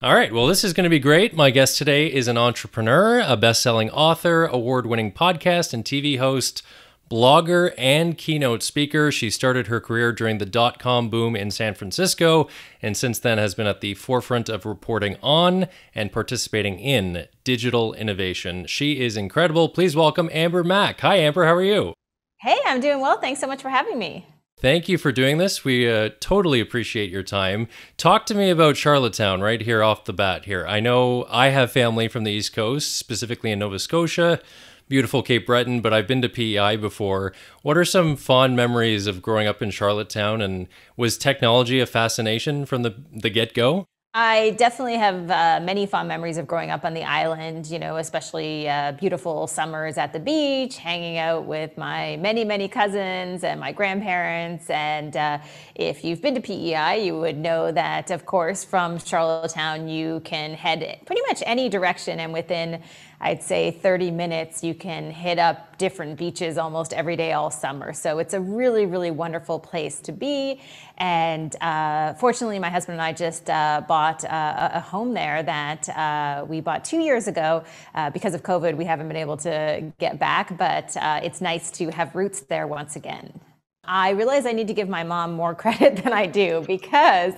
All right, well, this is going to be great. My guest today is an entrepreneur, a best selling author, award winning podcast and TV host, blogger, and keynote speaker. She started her career during the dot com boom in San Francisco and since then has been at the forefront of reporting on and participating in digital innovation. She is incredible. Please welcome Amber Mack. Hi, Amber. How are you? Hey, I'm doing well. Thanks so much for having me. Thank you for doing this. We uh, totally appreciate your time. Talk to me about Charlottetown right here off the bat here. I know I have family from the East Coast, specifically in Nova Scotia, beautiful Cape Breton, but I've been to PEI before. What are some fond memories of growing up in Charlottetown and was technology a fascination from the, the get-go? I definitely have uh, many fond memories of growing up on the island, you know, especially uh, beautiful summers at the beach, hanging out with my many, many cousins and my grandparents. And uh, if you've been to PEI, you would know that, of course, from Charlottetown, you can head pretty much any direction and within I'd say 30 minutes, you can hit up different beaches almost every day all summer. So it's a really, really wonderful place to be. And uh, fortunately, my husband and I just uh, bought uh, a, a, home there that uh, we bought two years ago. Uh, because of COVID, we haven't been able to get back, but uh, it's nice to have roots there once again. I realize I need to give my mom more credit than I do because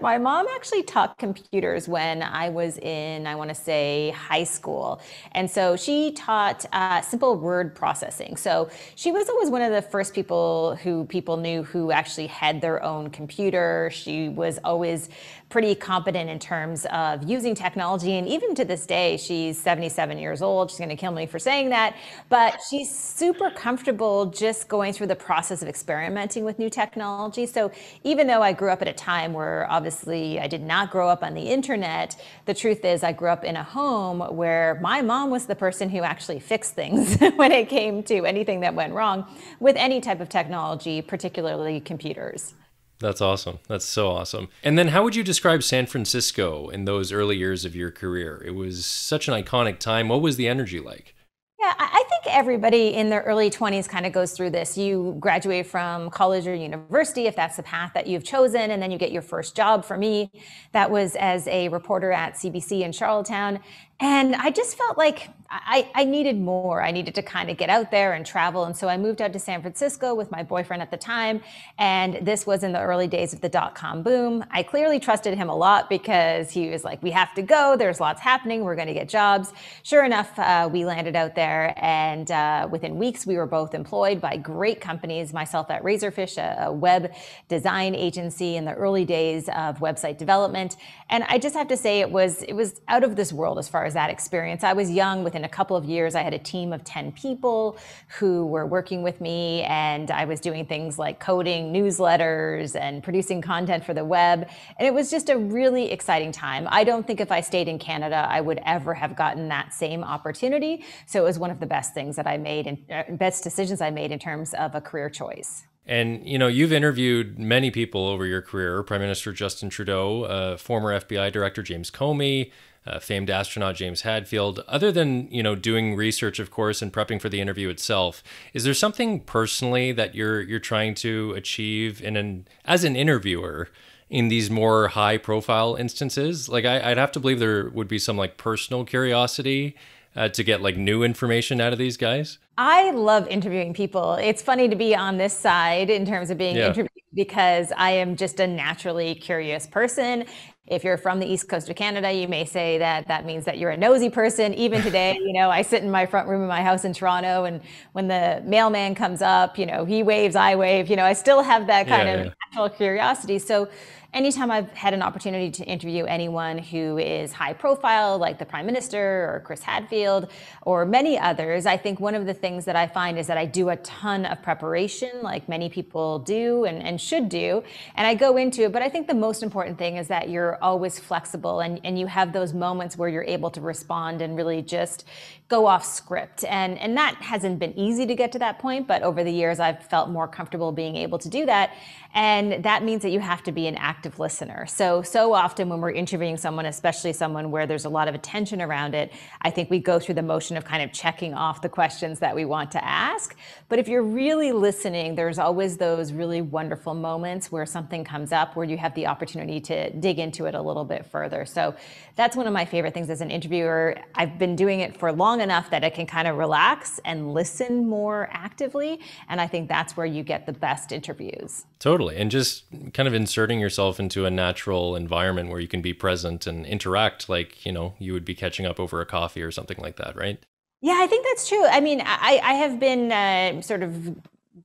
my mom actually taught computers when I was in, I want to say, high school. And so she taught uh, simple word processing. So she was always one of the first people who people knew who actually had their own computer. She was always pretty competent in terms of using technology. And even to this day, she's 77 years old. She's going to kill me for saying that. But she's super comfortable just going through the process of experimenting with new technology. So even though I grew up at a time where obviously I did not grow up on the internet, the truth is I grew up in a home where my mom was the person who actually fixed things when it came to anything that went wrong with any type of technology, particularly computers. That's awesome. That's so awesome. And then how would you describe San Francisco in those early years of your career? It was such an iconic time. What was the energy like? Yeah, I think everybody in their early 20s kind of goes through this. You graduate from college or university, if that's the path that you've chosen, and then you get your first job. For me, that was as a reporter at CBC in Charlottetown. And I just felt like I, I needed more. I needed to kind of get out there and travel. And so I moved out to San Francisco with my boyfriend at the time. And this was in the early days of the dot com boom. I clearly trusted him a lot because he was like, we have to go. There's lots happening. We're going to get jobs. Sure enough, uh, we landed out there. And uh, within weeks, we were both employed by great companies, myself at Razorfish, a, a web design agency in the early days of website development, and I just have to say it was it was out of this world as far as that experience. I was young. Within a couple of years, I had a team of 10 people who were working with me, and I was doing things like coding newsletters and producing content for the web. And it was just a really exciting time. I don't think if I stayed in Canada, I would ever have gotten that same opportunity. So it was one of the best things that I made and uh, best decisions I made in terms of a career choice. And you know, you've interviewed many people over your career: Prime Minister Justin Trudeau, uh, former FBI Director James Comey, uh, famed astronaut James Hadfield. Other than you know doing research, of course, and prepping for the interview itself, is there something personally that you're you're trying to achieve in an as an interviewer? in these more high profile instances like I, would have to believe there would be some like personal curiosity uh, to get like new information out of these guys? I love interviewing people. It's funny to be on this side in terms of being yeah. interviewed because I am just a naturally curious person if you're from the east coast of Canada, you may say that that means that you're a nosy person. Even today, you know, I sit in my front room of my house in Toronto, and when the mailman comes up, you know, he waves, I wave. You know, I still have that kind yeah, of yeah. natural curiosity. So, anytime I've had an opportunity to interview anyone who is high profile, like the Prime Minister or Chris Hadfield or many others, I think one of the things that I find is that I do a ton of preparation, like many people do and, and should do. And I go into it, but I think the most important thing is that you're always flexible and, and you have those moments where you're able to respond and really just go off script. And, and that hasn't been easy to get to that point, but over the years, I've felt more comfortable being able to do that. And that means that you have to be an active listener. So, so often when we're interviewing someone, especially someone where there's a lot of attention around it, I think we go through the motion of kind of checking off the questions that we want to ask. But if you're really listening, there's always those really wonderful moments where something comes up where you have the opportunity to dig into into it a little bit further. So that's one of my favorite things as an interviewer. I've been doing it for long enough that I can kind of relax and listen more actively. And I think that's where you get the best interviews. Totally. And just kind of inserting yourself into a natural environment where you can be present and interact like, you know, you would be catching up over a coffee or something like that, right? Yeah, I think that's true. I mean, I, I have been uh, sort of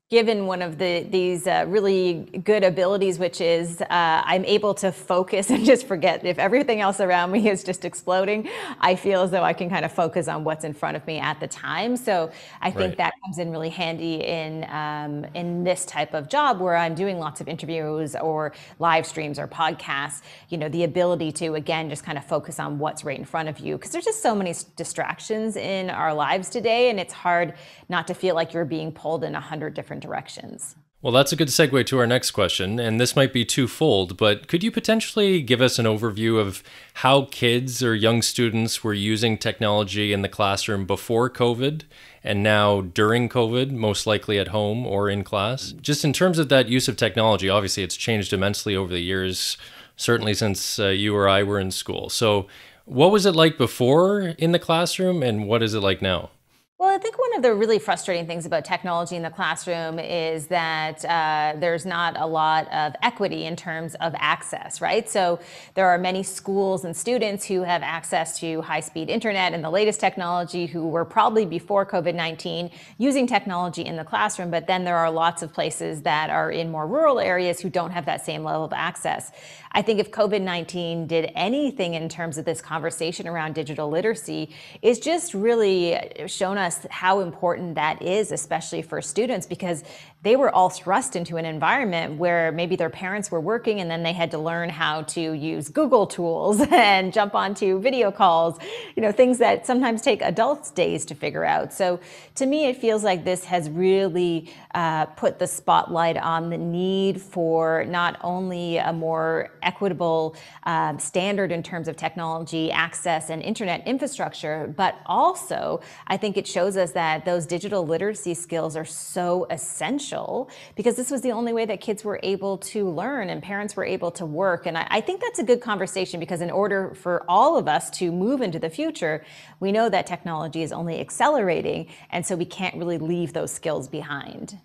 given one of the these uh, really good abilities, which is uh, I'm able to focus and just forget if everything else around me is just exploding. I feel as though I can kind of focus on what's in front of me at the time. So I think right. that comes in really handy in um, in this type of job where I'm doing lots of interviews or live streams or podcasts. You know, the ability to again just kind of focus on what's right in front of you because there's just so many distractions in our lives today, and it's hard not to feel like you're being pulled in a hundred different directions. Well, that's a good segue to our next question, and this might be twofold, but could you potentially give us an overview of how kids or young students were using technology in the classroom before COVID and now during COVID, most likely at home or in class? Just in terms of that use of technology, obviously it's changed immensely over the years, certainly since uh, you or I were in school. So, what was it like before in the classroom, and what is it like now? Well, I think one of the really frustrating things about technology in the classroom is that uh, there's not a lot of equity in terms of access, right? So there are many schools and students who have access to high speed internet and the latest technology who were probably before COVID 19 using technology in the classroom, but then there are lots of places that are in more rural areas who don't have that same level of access. I think if COVID 19 did anything in terms of this conversation around digital literacy, it's just really shown us us how important that is, especially for students, because they were all thrust into an environment where maybe their parents were working and then they had to learn how to use Google tools and jump onto video calls, you know, things that sometimes take adults days to figure out. So to me, it feels like this has really uh, put the spotlight on the need for not only a more equitable uh, standard in terms of technology access and internet infrastructure, but also I think it shows us that those digital literacy skills are so essential because this was the only way that kids were able to learn and parents were able to work. And I, I think that's a good conversation because in order for all of us to move into the future, we know that technology is only accelerating. And so we can't really leave those skills behind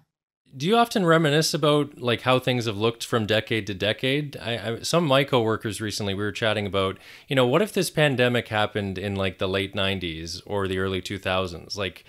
do you often reminisce about like how things have looked from decade to decade? I, I, some of my coworkers recently we were chatting about, you know, what if this pandemic happened in like the late '90s or the early 2000s? Like,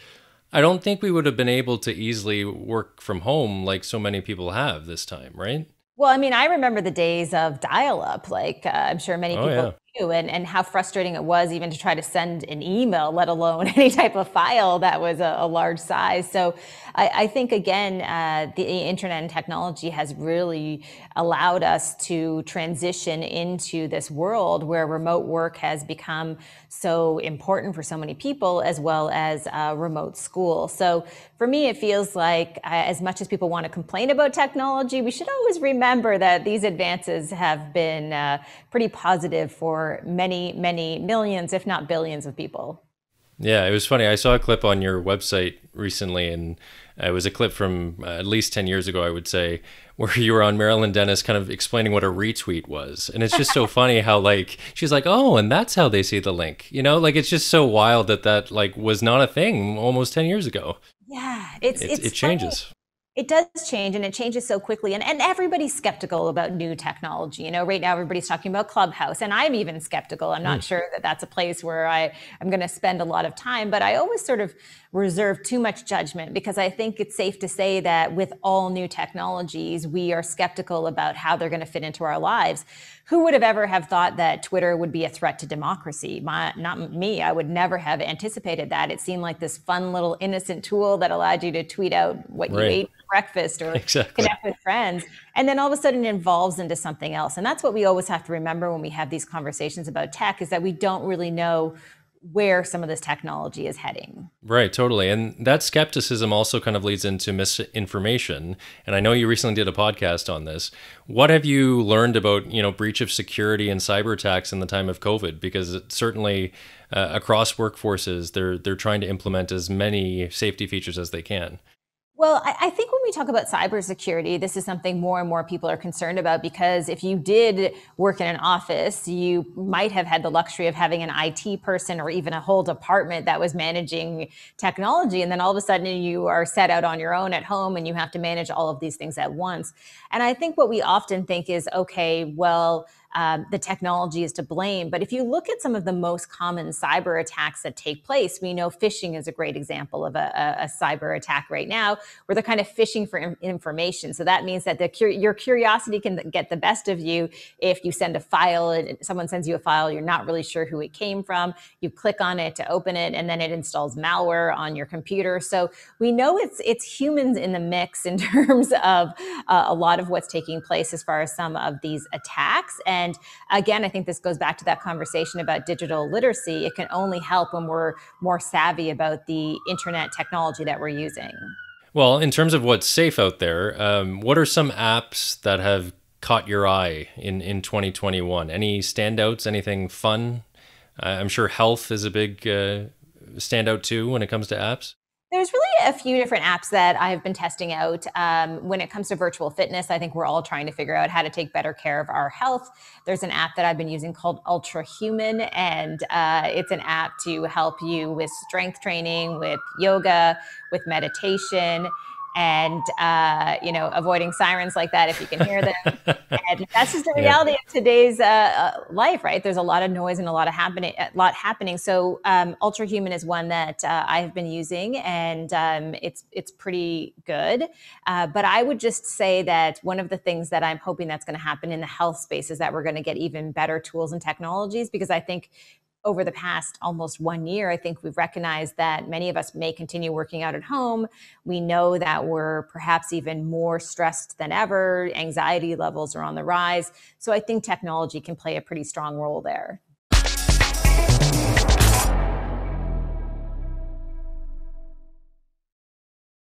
I don't think we would have been able to easily work from home like so many people have this time, right? Well, I mean, I remember the days of dial up. Like, uh, I'm sure many oh, people yeah and, and how frustrating it was even to try to send an email, let alone any type of file that was a, a large size. So I, I think, again, uh, the internet and technology has really allowed us to transition into this world where remote work has become so important for so many people, as well as uh, remote school. So for me, it feels like uh, as much as people want to complain about technology, we should always remember that these advances have been uh, pretty positive for many, many millions, if not billions of people. Yeah, it was funny. I saw a clip on your website recently, and it was a clip from uh, at least 10 years ago, I would say, where you were on Marilyn Dennis kind of explaining what a retweet was. And it's just so funny how, like, she's like, oh, and that's how they see the link. You know, like, it's just so wild that that, like, was not a thing almost 10 years ago. Yeah, it's, it's it changes it does change and it changes so quickly and, and everybody's skeptical about new technology you know right now everybody's talking about clubhouse and i'm even skeptical i'm not mm. sure that that's a place where i i'm going to spend a lot of time but i always sort of reserve too much judgment because I think it's safe to say that with all new technologies, we are skeptical about how they're going to fit into our lives. Who would have ever have thought that Twitter would be a threat to democracy? My, not me. I would never have anticipated that. It seemed like this fun little innocent tool that allowed you to tweet out what right. you ate for breakfast or exactly. connect with friends. And then all of a sudden it evolves into something else. And that's what we always have to remember when we have these conversations about tech is that we don't really know where some of this technology is heading. Right, totally. And that skepticism also kind of leads into misinformation. And I know you recently did a podcast on this. What have you learned about, you know, breach of security and cyber attacks in the time of COVID? Because certainly uh, across workforces, they're they're trying to implement as many safety features as they can. Well, I, I, think when we talk about cybersecurity, this is something more and more people are concerned about because if you did work in an office, you might have had the luxury of having an IT person or even a whole department that was managing technology. And then all of a sudden you are set out on your own at home and you have to manage all of these things at once. And I think what we often think is okay, well, um, the technology is to blame. But if you look at some of the most common cyber attacks that take place, we know phishing is a great example of a, a, a cyber attack right now, where they're kind of phishing for in- information. So that means that the, your curiosity can get the best of you if you send a file and someone sends you a file, you're not really sure who it came from. You click on it to open it, and then it installs malware on your computer. So we know it's it's humans in the mix in terms of uh, a lot of what's taking place as far as some of these attacks and and again, I think this goes back to that conversation about digital literacy. It can only help when we're more savvy about the internet technology that we're using. Well, in terms of what's safe out there, um, what are some apps that have caught your eye in, in 2021? Any standouts? Anything fun? I'm sure health is a big uh, standout too when it comes to apps. There's really a few different apps that I have been testing out. Um, when it comes to virtual fitness, I think we're all trying to figure out how to take better care of our health. There's an app that I've been using called Ultra Human, and uh, it's an app to help you with strength training, with yoga, with meditation and uh, you know avoiding sirens like that if you can hear them and that's just the reality yeah. of today's uh, uh, life right there's a lot of noise and a lot of happening a lot happening so um, ultra human is one that uh, i have been using and um, it's it's pretty good uh, but i would just say that one of the things that i'm hoping that's going to happen in the health space is that we're going to get even better tools and technologies because i think over the past almost one year, I think we've recognized that many of us may continue working out at home. We know that we're perhaps even more stressed than ever. Anxiety levels are on the rise. So I think technology can play a pretty strong role there.